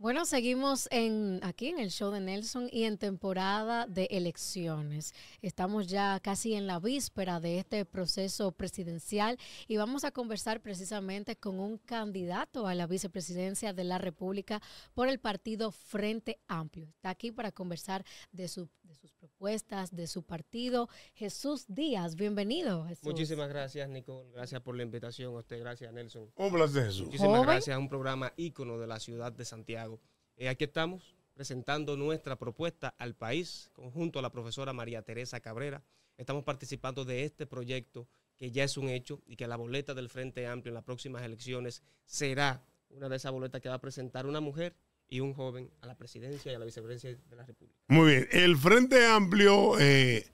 Bueno, seguimos en, aquí en el show de Nelson y en temporada de elecciones. Estamos ya casi en la víspera de este proceso presidencial y vamos a conversar precisamente con un candidato a la vicepresidencia de la República por el partido Frente Amplio. Está aquí para conversar de, su, de sus propuestas de su partido. Jesús Díaz, bienvenido. Muchísimas gracias, Nicole. Gracias por la invitación a usted. Gracias, Nelson. Un de Jesús. Muchísimas gracias. Un programa ícono de la ciudad de Santiago. Eh, aquí estamos presentando nuestra propuesta al país, junto a la profesora María Teresa Cabrera. Estamos participando de este proyecto que ya es un hecho y que la boleta del Frente Amplio en las próximas elecciones será una de esas boletas que va a presentar una mujer y un joven a la presidencia y a la vicepresidencia de la República. Muy bien, el Frente Amplio eh,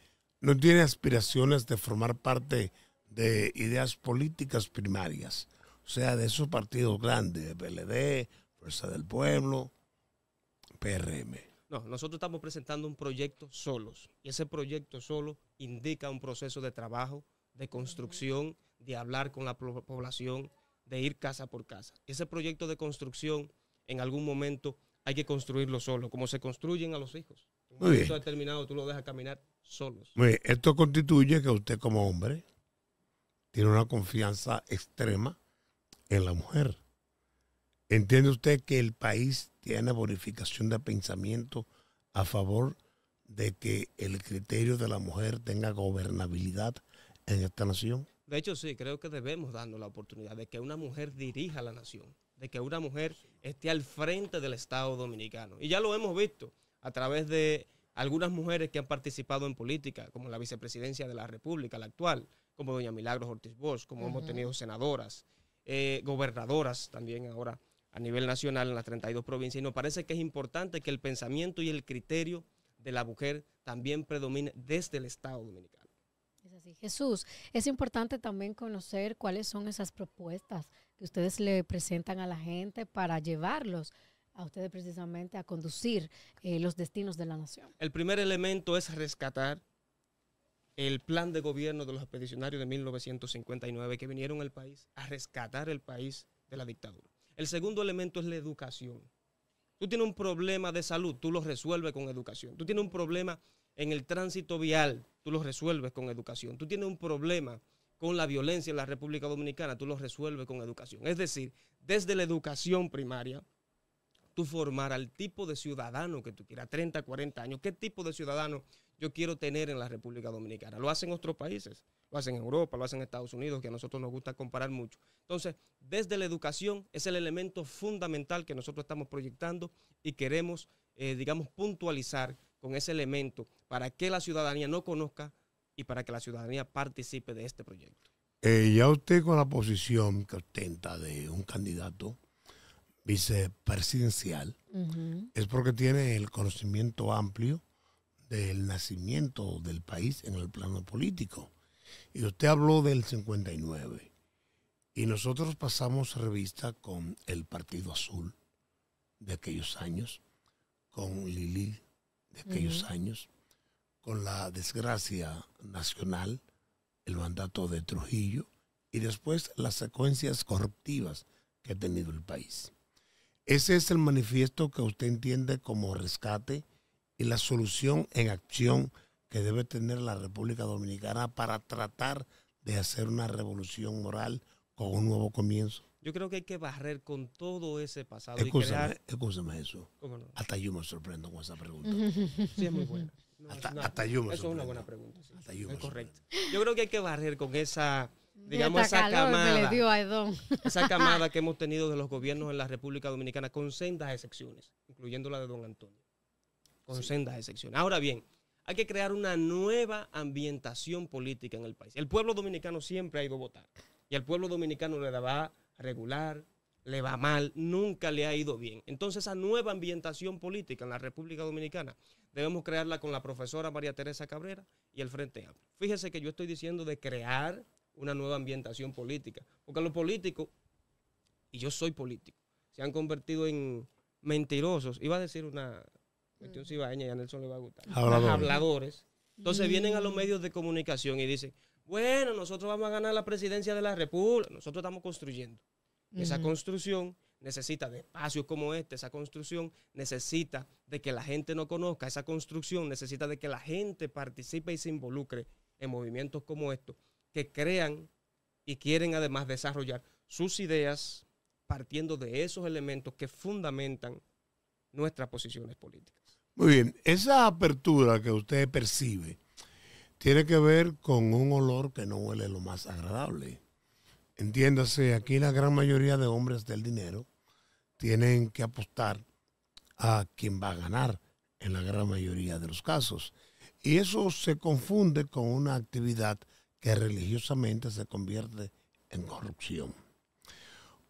no tiene aspiraciones de formar parte de ideas políticas primarias, o sea, de esos partidos grandes, de PLD, Fuerza del Pueblo, PRM. No, nosotros estamos presentando un proyecto solos y ese proyecto solo indica un proceso de trabajo, de construcción, de hablar con la población, de ir casa por casa. Ese proyecto de construcción en algún momento hay que construirlo solo, como se construyen a los hijos. En un momento determinado tú lo dejas caminar solos. Esto constituye que usted como hombre tiene una confianza extrema en la mujer. ¿Entiende usted que el país tiene bonificación de pensamiento a favor de que el criterio de la mujer tenga gobernabilidad en esta nación? De hecho, sí, creo que debemos darnos la oportunidad de que una mujer dirija la nación de que una mujer esté al frente del Estado dominicano. Y ya lo hemos visto a través de algunas mujeres que han participado en política, como la vicepresidencia de la República, la actual, como doña Milagros Ortiz Bosch, como hemos tenido senadoras, eh, gobernadoras también ahora a nivel nacional en las 32 provincias. Y nos parece que es importante que el pensamiento y el criterio de la mujer también predomine desde el Estado dominicano. Es así. Jesús, es importante también conocer cuáles son esas propuestas que ustedes le presentan a la gente para llevarlos a ustedes precisamente a conducir eh, los destinos de la nación. El primer elemento es rescatar el plan de gobierno de los expedicionarios de 1959 que vinieron al país a rescatar el país de la dictadura. El segundo elemento es la educación. Tú tienes un problema de salud, tú lo resuelves con educación. Tú tienes un problema en el tránsito vial, tú lo resuelves con educación. Tú tienes un problema con la violencia en la República Dominicana, tú lo resuelves con educación. Es decir, desde la educación primaria, tú formar al tipo de ciudadano que tú quieras, 30, 40 años, qué tipo de ciudadano yo quiero tener en la República Dominicana. Lo hacen otros países, lo hacen en Europa, lo hacen en Estados Unidos, que a nosotros nos gusta comparar mucho. Entonces, desde la educación es el elemento fundamental que nosotros estamos proyectando y queremos, eh, digamos, puntualizar con ese elemento para que la ciudadanía no conozca y para que la ciudadanía participe de este proyecto. Eh, ya usted con la posición que ostenta de un candidato vicepresidencial es porque tiene el conocimiento amplio del nacimiento del país en el plano político. Y usted habló del 59. Y nosotros pasamos revista con el Partido Azul de aquellos años, con Lili de aquellos años, con la desgracia nacional, el mandato de Trujillo y después las secuencias corruptivas que ha tenido el país. Ese es el manifiesto que usted entiende como rescate y la solución en acción que debe tener la República Dominicana para tratar de hacer una revolución moral con un nuevo comienzo. Yo creo que hay que barrer con todo ese pasado. Escúchame, eso. Hasta yo me sorprendo con esa pregunta. sí, es muy buena hasta, Yuma, Eso es una buena pregunta. es correcto. Yo creo que hay que barrer con esa, digamos, esa camada. esa camada que hemos tenido de los gobiernos en la República Dominicana con sendas excepciones, incluyendo la de don Antonio. Con sendas excepciones. Ahora bien, hay que crear una nueva ambientación política en el país. El pueblo dominicano siempre ha ido a votar. Y al pueblo dominicano le va regular, le va mal, nunca le ha ido bien. Entonces, esa nueva ambientación política en la República Dominicana debemos crearla con la profesora María Teresa Cabrera y el Frente Amplio. Fíjese que yo estoy diciendo de crear una nueva ambientación política, porque los políticos, y yo soy político, se han convertido en mentirosos. Iba a decir una cuestión si y a Nelson le va a gustar. Habladores. Entonces mm. vienen a los medios de comunicación y dicen, bueno, nosotros vamos a ganar la presidencia de la República, nosotros estamos construyendo. Esa construcción necesita de espacios como este, esa construcción, necesita de que la gente no conozca esa construcción, necesita de que la gente participe y se involucre en movimientos como estos, que crean y quieren además desarrollar sus ideas partiendo de esos elementos que fundamentan nuestras posiciones políticas. Muy bien, esa apertura que usted percibe tiene que ver con un olor que no huele lo más agradable. Entiéndase, aquí la gran mayoría de hombres del dinero tienen que apostar a quien va a ganar en la gran mayoría de los casos. Y eso se confunde con una actividad que religiosamente se convierte en corrupción.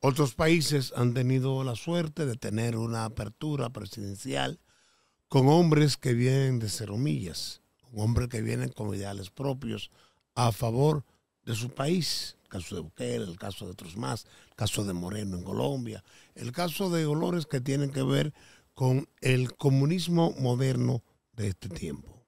Otros países han tenido la suerte de tener una apertura presidencial con hombres que vienen de ceromillas, millas, hombres que vienen con ideales propios a favor de su país caso de Bukele, el caso de otros más, el caso de Moreno en Colombia, el caso de Dolores que tienen que ver con el comunismo moderno de este tiempo.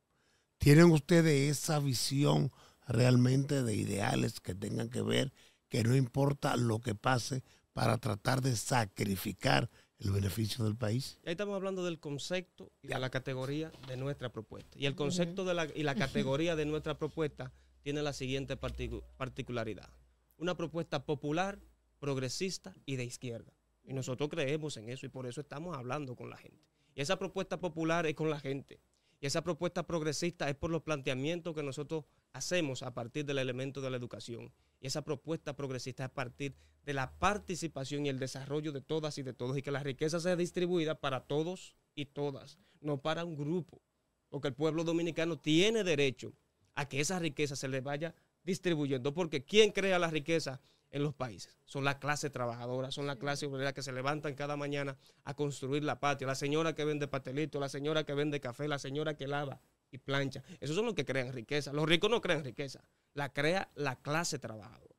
¿Tienen ustedes esa visión realmente de ideales que tengan que ver que no importa lo que pase para tratar de sacrificar el beneficio del país. Ahí estamos hablando del concepto y de la categoría de nuestra propuesta. Y el concepto y la categoría de nuestra propuesta tiene la siguiente particularidad una propuesta popular, progresista y de izquierda. Y nosotros creemos en eso y por eso estamos hablando con la gente. Y esa propuesta popular es con la gente. Y esa propuesta progresista es por los planteamientos que nosotros hacemos a partir del elemento de la educación. Y esa propuesta progresista es a partir de la participación y el desarrollo de todas y de todos. Y que la riqueza sea distribuida para todos y todas, no para un grupo. Porque el pueblo dominicano tiene derecho a que esa riqueza se le vaya distribuyendo. Porque ¿quién crea la riqueza en los países? Son la clase trabajadora, son la clase obrera que se levantan cada mañana a construir la patria. La señora que vende pastelitos, la señora que vende café, la señora que lava y plancha. Esos son los que crean riqueza. Los ricos no crean riqueza, la crea la clase trabajadora.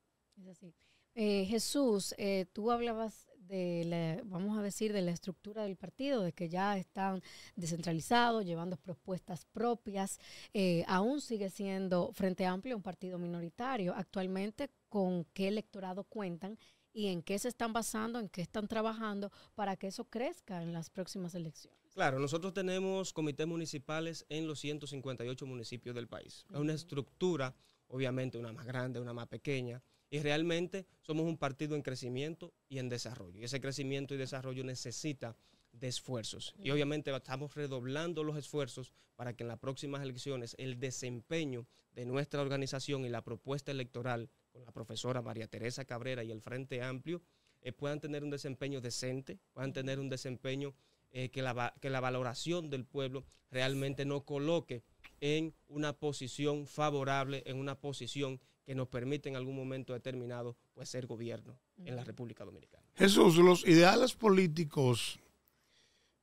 Eh, Jesús, eh, tú hablabas de la, decir de la estructura del partido, de que ya están descentralizados, llevando propuestas propias, eh, aún sigue siendo Frente Amplio un partido minoritario. Actualmente, ¿con qué electorado cuentan? y en qué se están basando, en qué están trabajando para que eso crezca en las próximas elecciones. Claro, nosotros tenemos comités municipales en los 158 municipios del país. Es una estructura, obviamente una más grande, una más pequeña, y realmente somos un partido en crecimiento y en desarrollo. Y ese crecimiento y desarrollo necesita de esfuerzos. Y obviamente estamos redoblando los esfuerzos para que en las próximas elecciones el desempeño de nuestra organización y la propuesta electoral con la profesora María Teresa Cabrera y el Frente Amplio eh, puedan tener un desempeño decente, puedan tener un desempeño eh, que, la, que la valoración del pueblo realmente no coloque en una posición favorable, en una posición que nos permite en algún momento determinado pues, ser gobierno en la República Dominicana. Jesús, los ideales políticos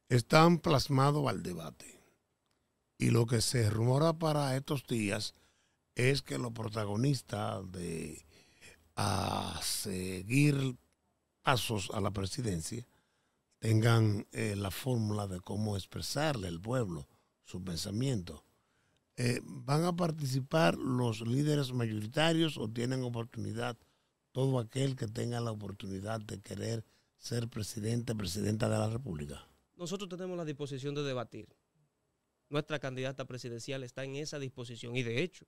están plasmados al debate. Y lo que se rumora para estos días es que los protagonistas de seguir pasos a la presidencia tengan eh, la fórmula de cómo expresarle al pueblo su pensamiento. Eh, ¿van a participar los líderes mayoritarios o tienen oportunidad todo aquel que tenga la oportunidad de querer ser presidente, presidenta de la República? Nosotros tenemos la disposición de debatir. Nuestra candidata presidencial está en esa disposición y de hecho,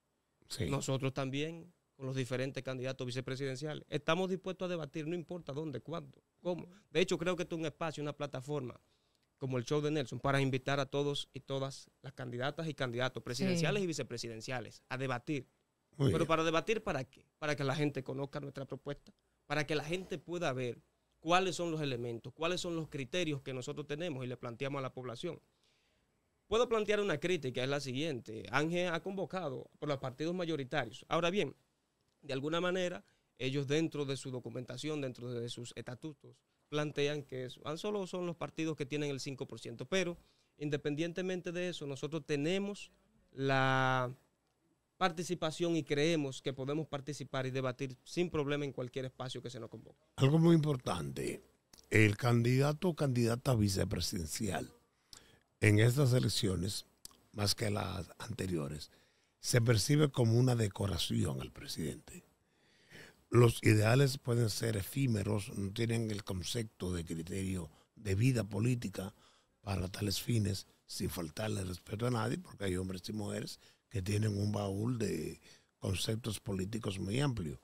nosotros también con los diferentes candidatos vicepresidenciales. Estamos dispuestos a debatir, no importa dónde, cuándo, cómo. De hecho, creo que esto es un espacio, una plataforma como el show de Nelson, para invitar a todos y todas las candidatas y candidatos presidenciales y vicepresidenciales a debatir. Pero para debatir, ¿para qué? Para que la gente conozca nuestra propuesta, para que la gente pueda ver cuáles son los elementos, cuáles son los criterios que nosotros tenemos y le planteamos a la población. Puedo plantear una crítica, es la siguiente. Ángel ha convocado por los partidos mayoritarios. Ahora bien, de alguna manera, ellos dentro de su documentación, dentro de sus estatutos, plantean que eso ah, solo son los partidos que tienen el 5%, pero independientemente de eso, nosotros tenemos la participación y creemos que podemos participar y debatir sin problema en cualquier espacio que se nos convoque. Algo muy importante, el candidato o candidata vicepresidencial en estas elecciones, más que las anteriores, se percibe como una decoración al presidente los ideales pueden ser efímeros, no tienen el concepto de criterio de vida política para tales fines, sin faltarle respeto a nadie, porque hay hombres y mujeres que tienen un baúl de conceptos políticos muy amplio.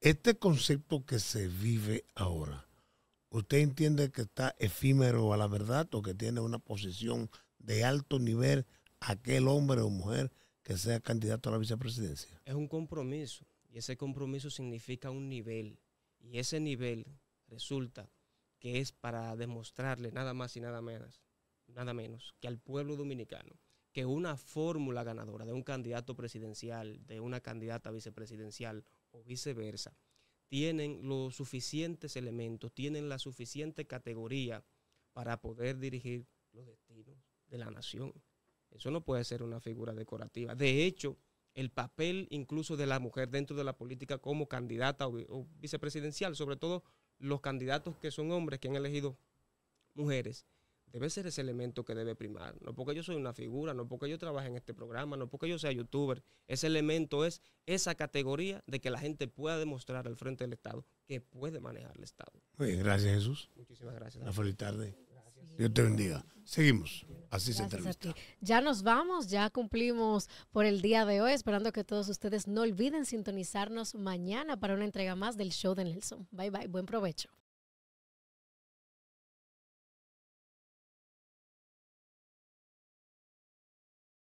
Este concepto que se vive ahora, ¿usted entiende que está efímero a la verdad o que tiene una posición de alto nivel aquel hombre o mujer que sea candidato a la vicepresidencia? Es un compromiso y ese compromiso significa un nivel. Y ese nivel resulta que es para demostrarle nada más y nada menos, nada menos que al pueblo dominicano que una fórmula ganadora de un candidato presidencial, de una candidata vicepresidencial o viceversa, tienen los suficientes elementos, tienen la suficiente categoría para poder dirigir los destinos de la nación. Eso no puede ser una figura decorativa. De hecho, el papel incluso de la mujer dentro de la política como candidata o, vicepresidencial, sobre todo los candidatos que son hombres que han elegido mujeres debe ser ese elemento que debe primar. No porque yo soy una figura, no porque yo trabaje en este programa, no porque yo sea youtuber. Ese elemento es esa categoría de que la gente pueda demostrar al frente del Estado que puede manejar el Estado. Muy bien, gracias Jesús. Muchísimas gracias. Una feliz tarde. Dios te bendiga. Seguimos. Así se termina. Ya nos vamos, ya cumplimos por el día de hoy, esperando que todos ustedes no olviden sintonizarnos mañana para una entrega más del show de Nelson. Bye bye, buen provecho.